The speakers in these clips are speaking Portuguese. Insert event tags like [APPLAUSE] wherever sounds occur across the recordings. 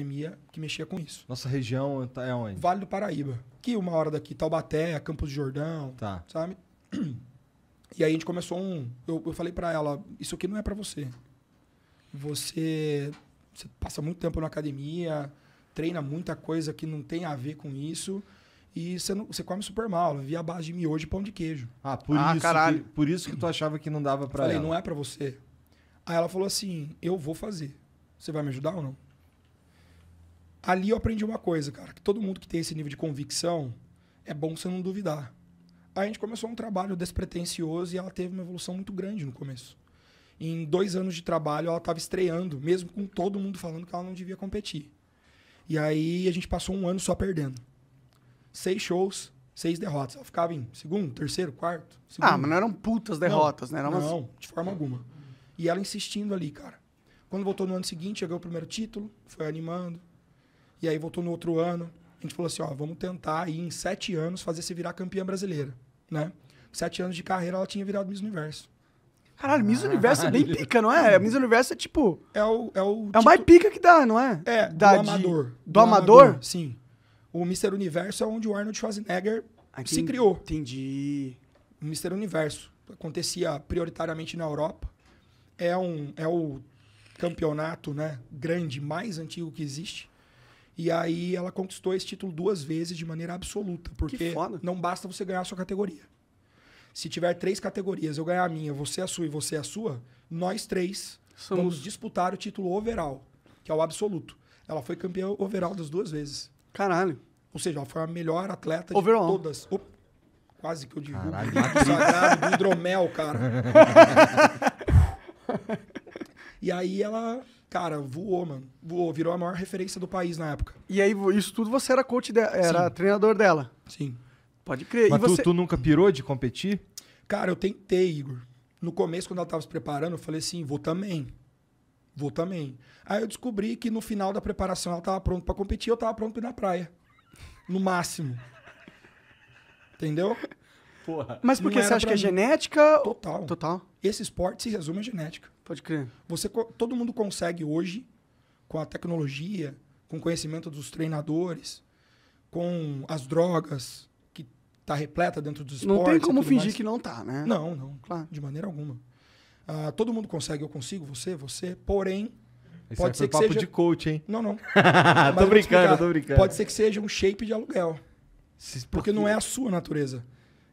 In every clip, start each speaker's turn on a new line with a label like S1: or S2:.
S1: academia que mexia com isso. Nossa região tá, é onde? Vale do Paraíba. Que uma hora daqui, Taubaté, Campos do Jordão, tá. sabe? E aí a gente começou um. Eu, eu falei para ela: Isso aqui não é para você. você. Você passa muito tempo na academia, treina muita coisa que não tem a ver com isso. E você, não, você come super mal. via base de miojo e pão de queijo. Ah, por ah, isso. Caralho. Que, por isso que tu achava que não dava pra eu Falei, ela. não é para você. Aí ela falou assim: Eu vou fazer. Você vai me ajudar ou não? ali eu aprendi uma coisa, cara, que todo mundo que tem esse nível de convicção, é bom você não duvidar. A gente começou um trabalho despretensioso e ela teve uma evolução muito grande no começo. Em dois anos de trabalho, ela estava estreando, mesmo com todo mundo falando que ela não devia competir. E aí a gente passou um ano só perdendo. Seis shows, seis derrotas. Ela ficava em segundo, terceiro, quarto. Segundo. Ah, mas não eram putas derrotas, não, né? Eram não, de forma alguma. E ela insistindo ali, cara. Quando voltou no ano seguinte, chegou o primeiro título, foi animando. E aí voltou no outro ano. A gente falou assim: ó, vamos tentar aí em sete anos fazer se virar campeã brasileira, né? Sete anos de carreira ela tinha virado Miss Universo. Caralho, Miss Universo é bem pica, não é? Uhum. Miss Universo é tipo. É o. É o, é o mais pica que dá, não é? É, da, do amador. De... Do, do amador? amador? Sim. O Mr. Universo é onde o Arnold Schwarzenegger Aqui, ah, se criou. Entendi. O Mr. Universo. Acontecia prioritariamente na Europa. É, um, é o campeonato né, grande mais antigo que existe. E aí ela conquistou esse título duas vezes de maneira absoluta, porque não basta você ganhar a sua categoria. Se tiver três categorias, eu ganhar a minha, você a sua e você a sua, nós três Somos... vamos disputar o título overall, que é o absoluto. Ela foi campeã overall das duas vezes. Caralho. Ou seja, ela foi a melhor atleta overall. de todas. quase que eu digo Caralho, sagrado, hidromel, cara. [LAUGHS] e aí ela Cara, voou, mano. Voou, virou a maior referência do país na época. E aí, isso tudo você era coach, dela, era Sim. treinador dela? Sim. Pode crer. Mas e tu, você... tu nunca pirou de competir? Cara, eu tentei, Igor. No começo, quando ela tava se preparando, eu falei assim, vou também. Vou também. Aí eu descobri que no final da preparação ela tava pronta para competir, eu tava pronto pra ir na praia. No máximo. Entendeu? Porra. Mas porque você acha que é mim. genética? Total. Total. Esse esporte se resume a genética. Pode crer. Você, todo mundo consegue hoje, com a tecnologia, com o conhecimento dos treinadores, com as drogas, que tá repleta dentro dos esportes. Não tem como fingir mais. que não tá, né? Não, não. Claro. De maneira alguma. Ah, todo mundo consegue, eu consigo, você, você, porém. Esse pode é ser que papo seja... de coach, hein? Não, não. [LAUGHS] tô brincando, tô brincando. Pode ser que seja um shape de aluguel. Porque não é a sua natureza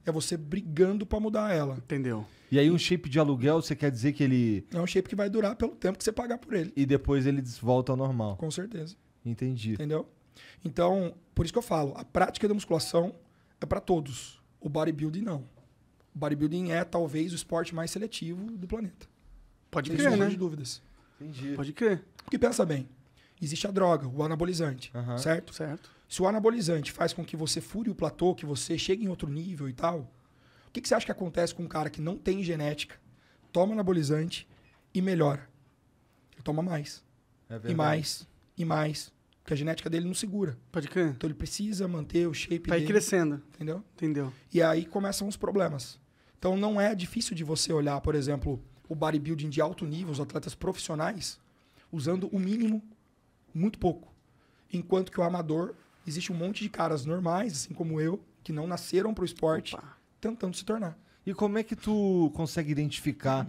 S1: é você brigando para mudar ela. Entendeu? E aí um shape de aluguel, você quer dizer que ele é um shape que vai durar pelo tempo que você pagar por ele. E depois ele volta ao normal. Com certeza. Entendi. Entendeu? Então, por isso que eu falo, a prática da musculação é para todos. O bodybuilding não. O bodybuilding é talvez o esporte mais seletivo do planeta. Pode crer, né? de dúvidas. Entendi. Pode crer. Porque pensa bem, existe a droga, o anabolizante, uhum, certo? Certo. Se o anabolizante faz com que você fure o platô, que você chegue em outro nível e tal, o que, que você acha que acontece com um cara que não tem genética, toma anabolizante e melhora? Ele toma mais. É verdade. E mais, e mais. Porque a genética dele não segura. Pode crer. Então ele precisa manter o shape Vai dele. Vai crescendo. Entendeu? Entendeu. E aí começam os problemas. Então não é difícil de você olhar, por exemplo, o bodybuilding de alto nível, os atletas profissionais, usando o mínimo muito pouco. Enquanto que o amador, existe um monte de caras normais, assim como eu, que não nasceram para o esporte, Opa. tentando se tornar. E como é que tu consegue identificar